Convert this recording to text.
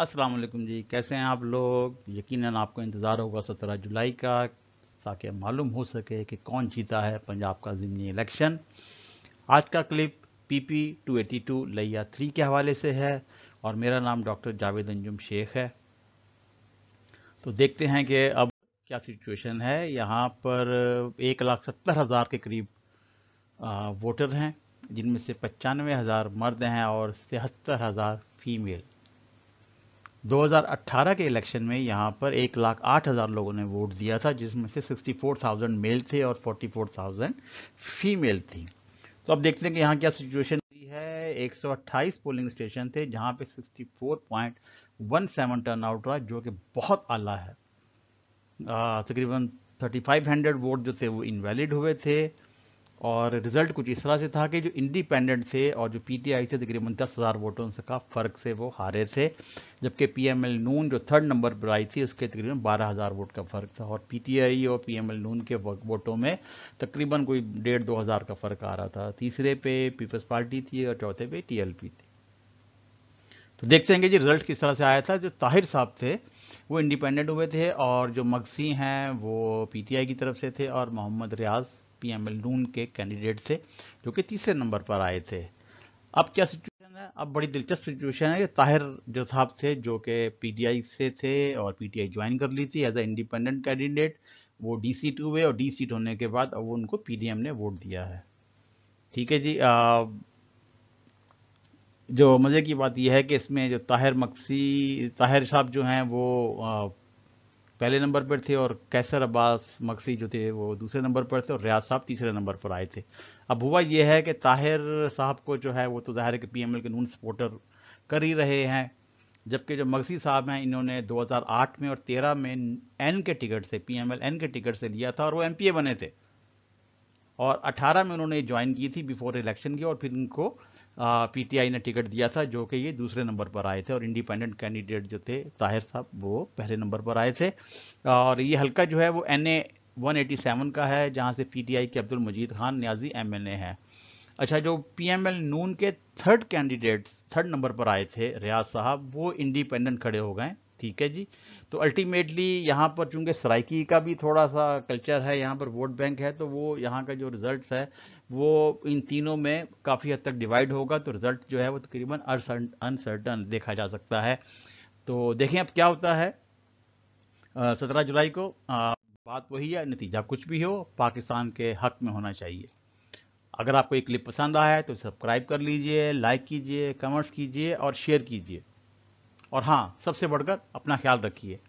अस्सलाम वालेकुम जी कैसे हैं आप लोग यकीनन आपको इंतज़ार होगा सत्रह जुलाई का ताकि मालूम हो सके कि कौन जीता है पंजाब का जिमनी इलेक्शन आज का क्लिप पीपी 282 लैया थ्री के हवाले से है और मेरा नाम डॉक्टर जावेद अंजुम शेख है तो देखते हैं कि अब क्या सिचुएशन है यहाँ पर एक लाख सत्तर हज़ार के करीब वोटर हैं जिनमें से पचानवे हज़ार मर्द हैं और तिहत्तर हज़ार फीमेल 2018 के इलेक्शन में यहाँ पर एक लाख आठ हज़ार लोगों ने वोट दिया था जिसमें से 64,000 मेल थे और 44,000 फीमेल थी तो अब देखते हैं कि यहाँ क्या सिचुएशन हुई है 128 पोलिंग स्टेशन थे जहाँ पे 64.17 टर्नआउट रहा जो कि बहुत आला है तकरीबन 3500 वोट जो थे वो इनवैलिड हुए थे और रिजल्ट कुछ इस तरह से था कि जो इंडिपेंडेंट थे और जो पीटीआई से तकरीबन दस हज़ार वोटों से का फ़र्क से वो हारे थे जबकि पीएमएल नून जो थर्ड नंबर पर आई थी उसके तकरीबन बारह हज़ार वोट का फ़र्क था और पीटीआई और पीएमएल नून के वोटों में तकरीबन कोई डेढ़ दो हज़ार का फ़र्क आ रहा था तीसरे पे पीपल्स पार्टी थी और चौथे पे टीएलपी थी तो देखते हैं कि जी रिजल्ट किस तरह से आया था जो ताहिर साहब थे वो इंडिपेंडेंट हुए थे और जो मगसी हैं वो पीटीआई की तरफ से थे और मोहम्मद रियाज़ पीएमएल नून के कैंडिडेट थे जो कि तीसरे नंबर पर आए थे अब क्या सिचुएशन है अब बड़ी दिलचस्प सिचुएशन है कि ताहिर जो साहब थे जो कि पीटीआई से थे और पीटीआई ज्वाइन कर ली थी एज ए इंडिपेंडेंट कैंडिडेट वो डी सीट हुए और डी सीट होने के बाद अब उनको पीडीएम ने वोट दिया है ठीक है जी आ, जो मज़े की बात यह है कि इसमें जो ताहिर मक्सी ताहिर साहब जो हैं वो पहले नंबर पर थे और कैसर अब्बास मकसी जो थे वो दूसरे नंबर पर थे और रियाज साहब तीसरे नंबर पर आए थे अब हुआ यह है कि ताहिर साहब को जो है वो तो ज़ाहिर है कि पी के नून सपोर्टर कर ही रहे हैं जबकि जो मगसी साहब हैं इन्होंने 2008 में और 13 में एन के टिकट से पी एन के टिकट से लिया था और वो एम बने थे और अठारह में उन्होंने ज्वाइन की थी बिफोर इलेक्शन की और फिर इनको पीटीआई ने टिकट दिया था जो कि ये दूसरे नंबर पर आए थे और इंडिपेंडेंट कैंडिडेट जो थे ताहिर साहब वो पहले नंबर पर आए थे और ये हल्का जो है वो N A one eighty seven का है जहाँ से पीटीआई के अब्दुल मजीद खान न्याजी एमएलए हैं अच्छा जो पीएमएल नून के थर्ड कैंडिडेट थर्ड नंबर पर आए थे रियाज साहब वो इंडिपेंडेंट खड़े हो गए ठीक है जी तो अल्टीमेटली यहाँ पर चूंकि सराइकी का भी थोड़ा सा कल्चर है यहाँ पर वोट बैंक है तो वो यहाँ का जो रिजल्ट है वो इन तीनों में काफ़ी हद तक डिवाइड होगा तो रिजल्ट जो है वो तकरीबन अनसर्टन देखा जा सकता है तो देखें अब क्या होता है सत्रह जुलाई को आ, बात वही है नतीजा कुछ भी हो पाकिस्तान के हक में होना चाहिए अगर आपको ये क्लिप पसंद आया है तो सब्सक्राइब कर लीजिए लाइक कीजिए कमेंट्स कीजिए और शेयर कीजिए और हाँ सबसे बढ़कर अपना ख्याल रखिए